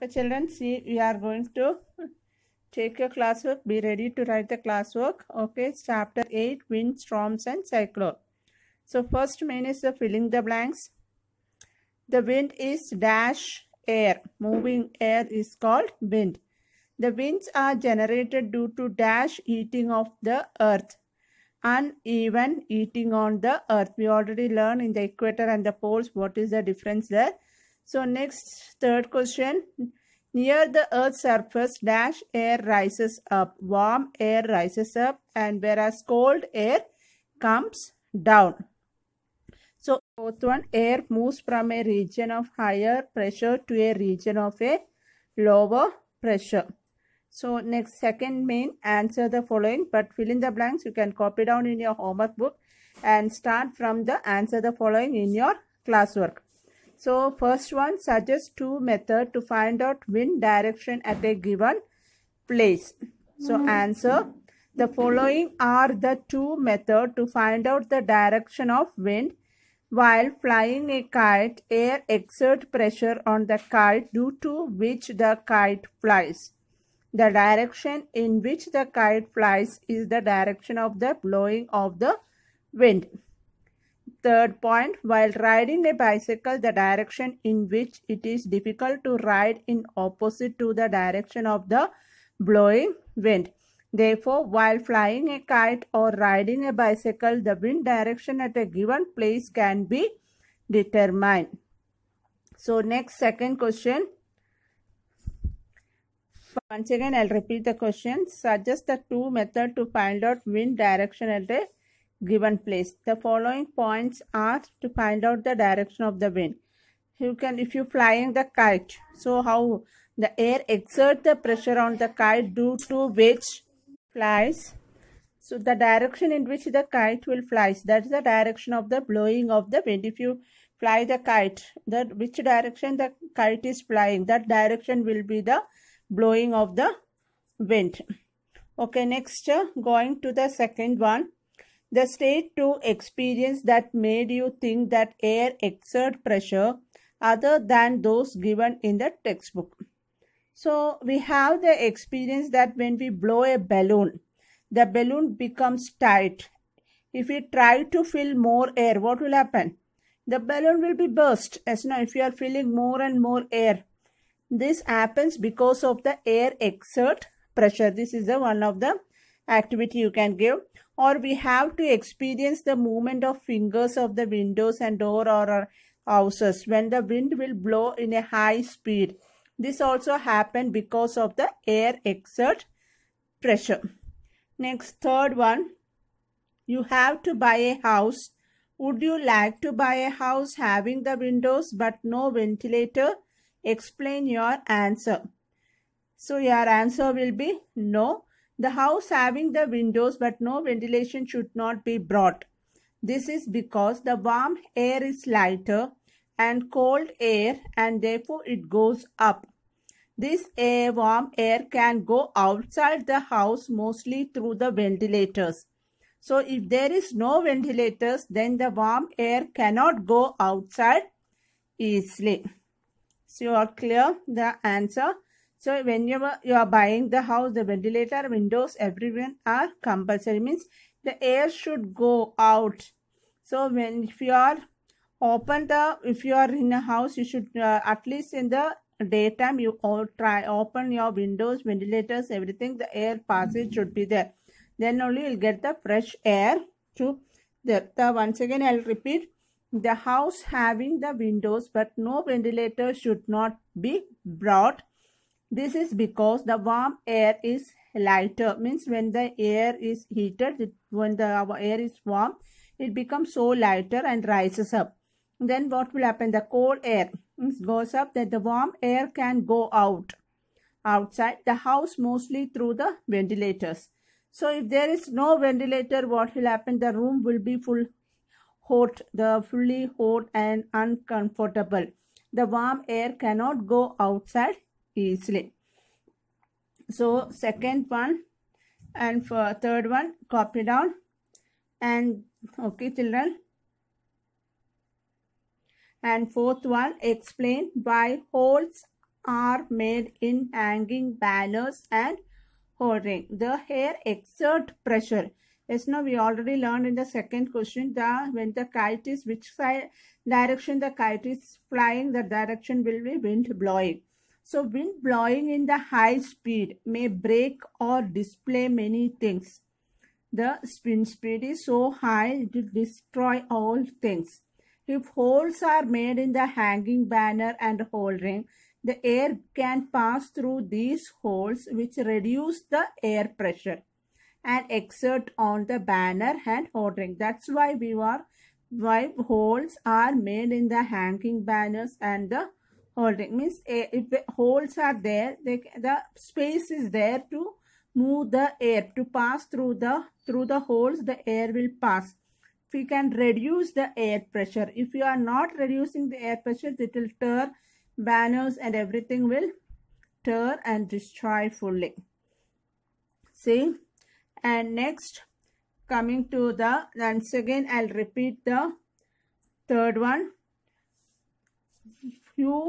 Okay children, see we are going to take your classwork. Be ready to write the classwork. Okay, chapter 8, wind, storms and cyclone. So first main is the filling the blanks. The wind is dash air. Moving air is called wind. The winds are generated due to dash eating of the earth. Uneven eating on the earth. We already learned in the equator and the poles what is the difference there. So next third question. Near the earth's surface dash air rises up. Warm air rises up and whereas cold air comes down. So fourth one air moves from a region of higher pressure to a region of a lower pressure. So next second main answer the following but fill in the blanks you can copy down in your homework book and start from the answer the following in your classwork. So first one suggests two method to find out wind direction at a given place. So hmm. answer. The following are the two method to find out the direction of wind. While flying a kite, air exert pressure on the kite due to which the kite flies. The direction in which the kite flies is the direction of the blowing of the wind third point, while riding a bicycle, the direction in which it is difficult to ride in opposite to the direction of the blowing wind. Therefore, while flying a kite or riding a bicycle, the wind direction at a given place can be determined. So, next second question. Once again, I'll repeat the question. Suggest the two method to find out wind direction at a given place. The following points are to find out the direction of the wind. You can, if you flying the kite, so how the air exert the pressure on the kite due to which flies. So the direction in which the kite will fly, that is the direction of the blowing of the wind. If you fly the kite, that which direction the kite is flying, that direction will be the blowing of the wind. Okay, next uh, going to the second one the state to experience that made you think that air exert pressure other than those given in the textbook. So we have the experience that when we blow a balloon, the balloon becomes tight. If we try to fill more air, what will happen? The balloon will be burst. As now, if you are filling more and more air, this happens because of the air exert pressure. This is the one of the activity you can give or we have to experience the movement of fingers of the windows and door or our houses when the wind will blow in a high speed. This also happen because of the air exert pressure. Next, third one, you have to buy a house. Would you like to buy a house having the windows but no ventilator? Explain your answer. So your answer will be no the house having the windows but no ventilation should not be brought. This is because the warm air is lighter and cold air and therefore it goes up. This air, warm air can go outside the house mostly through the ventilators. So if there is no ventilators, then the warm air cannot go outside easily. So you are clear the answer so whenever you are buying the house, the ventilator, windows, everyone are compulsory. Means the air should go out. So when if you are open the if you are in a house, you should uh, at least in the daytime you all try open your windows, ventilators, everything. The air passage should be there. Then only you'll get the fresh air to there. The once again I'll repeat the house having the windows but no ventilator should not be brought this is because the warm air is lighter. Means when the air is heated, when the our air is warm, it becomes so lighter and rises up. Then what will happen? The cold air goes up that the warm air can go out outside the house mostly through the ventilators. So if there is no ventilator, what will happen? The room will be full hot, the fully hot and uncomfortable. The warm air cannot go outside easily. So second one and for third one copy down and okay children and fourth one explain why holes are made in hanging banners and holding the hair exert pressure yes now we already learned in the second question the when the kite is which side direction the kite is flying the direction will be wind blowing so wind blowing in the high speed may break or display many things. The spin speed is so high it will destroy all things. If holes are made in the hanging banner and holding, the air can pass through these holes which reduce the air pressure and exert on the banner and holding. That's why we are why holes are made in the hanging banners and the holding means eh, if the holes are there they, the space is there to move the air to pass through the through the holes the air will pass if you can reduce the air pressure if you are not reducing the air pressure it will tear banners and everything will tear and destroy fully see and next coming to the once again i'll repeat the third one you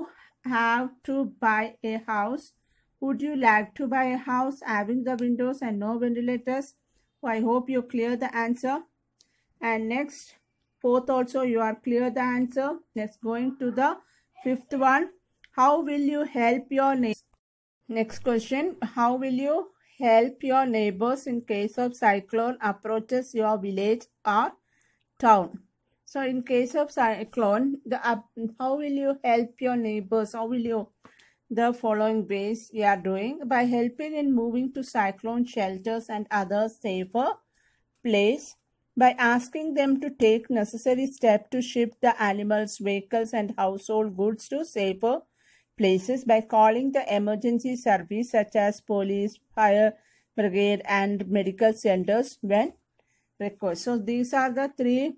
have to buy a house? Would you like to buy a house having the windows and no ventilators? So I hope you clear the answer. And next, fourth also you are clear the answer. Let's going to the fifth one. How will you help your neighbors? Next question, how will you help your neighbors in case of cyclone approaches your village or town? So in case of cyclone, the uh, how will you help your neighbors? How will you the following ways we are doing by helping in moving to cyclone shelters and other safer place by asking them to take necessary step to shift the animals, vehicles and household goods to safer places by calling the emergency service such as police, fire brigade and medical centers when required. So these are the three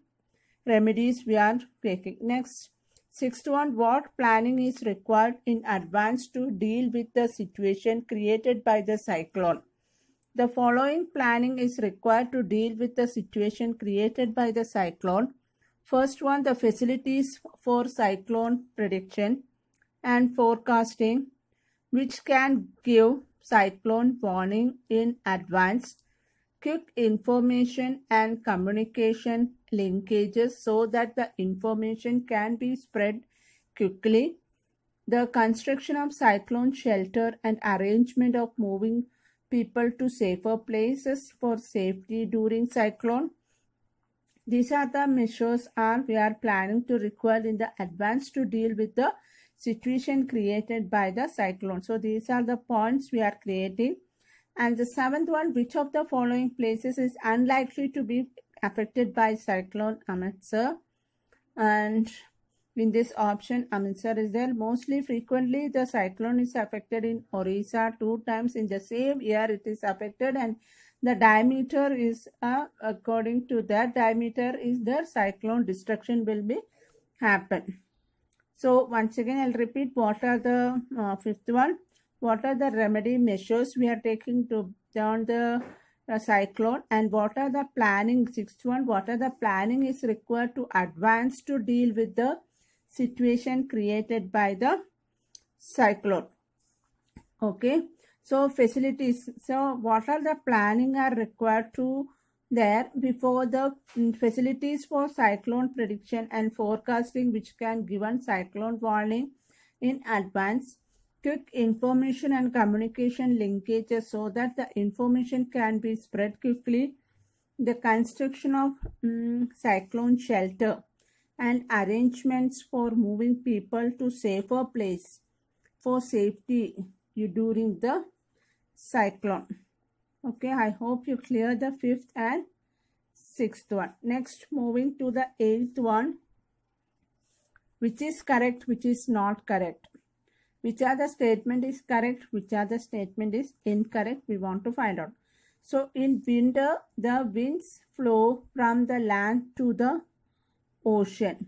remedies we are taking. Next, sixth one, what planning is required in advance to deal with the situation created by the cyclone? The following planning is required to deal with the situation created by the cyclone. First one, the facilities for cyclone prediction and forecasting, which can give cyclone warning in advance, quick information and communication linkages so that the information can be spread quickly. The construction of cyclone shelter and arrangement of moving people to safer places for safety during cyclone. These are the measures are we are planning to require in the advance to deal with the situation created by the cyclone. So these are the points we are creating. And the seventh one, which of the following places is unlikely to be affected by cyclone Amritsar and in this option Amritsar is there mostly frequently the cyclone is affected in Orissa two times in the same year it is affected and the diameter is uh, according to that diameter is there cyclone destruction will be happen so once again I'll repeat what are the uh, fifth one what are the remedy measures we are taking to down the a cyclone and what are the planning, sixth one, what are the planning is required to advance to deal with the situation created by the cyclone. Okay. So facilities, so what are the planning are required to there before the mm, facilities for cyclone prediction and forecasting which can given cyclone warning in advance quick information and communication linkages so that the information can be spread quickly. The construction of um, cyclone shelter and arrangements for moving people to safer place for safety during the cyclone. Okay, I hope you clear the fifth and sixth one. Next, moving to the eighth one, which is correct, which is not correct which other statement is correct, which other statement is incorrect, we want to find out. So in winter, the winds flow from the land to the ocean.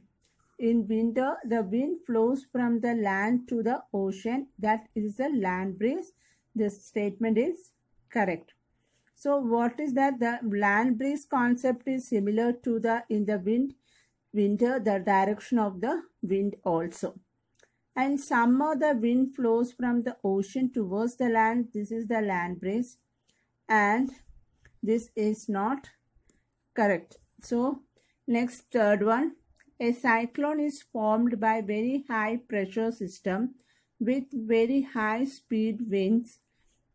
In winter, the wind flows from the land to the ocean. That is the land breeze. This statement is correct. So what is that? The land breeze concept is similar to the in the wind winter, the direction of the wind also and summer the wind flows from the ocean towards the land. This is the land breeze and this is not correct. So next third one, a cyclone is formed by very high pressure system with very high speed winds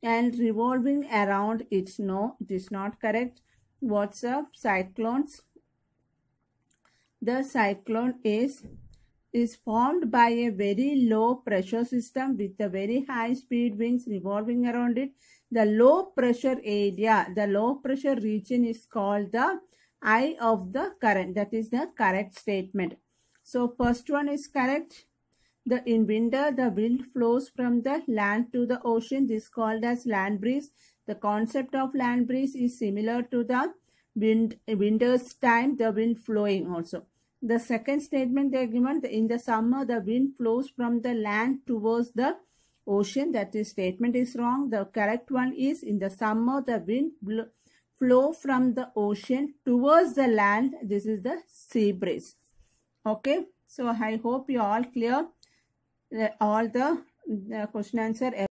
and revolving around it. No, it is not correct. What's up? Cyclones. The cyclone is is formed by a very low pressure system with a very high speed winds revolving around it. The low pressure area, the low pressure region is called the eye of the current. That is the correct statement. So first one is correct. The, in winter, the wind flows from the land to the ocean. This is called as land breeze. The concept of land breeze is similar to the wind, winter's time, the wind flowing also. The second statement they are given, in the summer the wind flows from the land towards the ocean. That is statement is wrong. The correct one is, in the summer the wind flow from the ocean towards the land. This is the sea breeze. Okay, so I hope you all clear uh, all the, the question answer.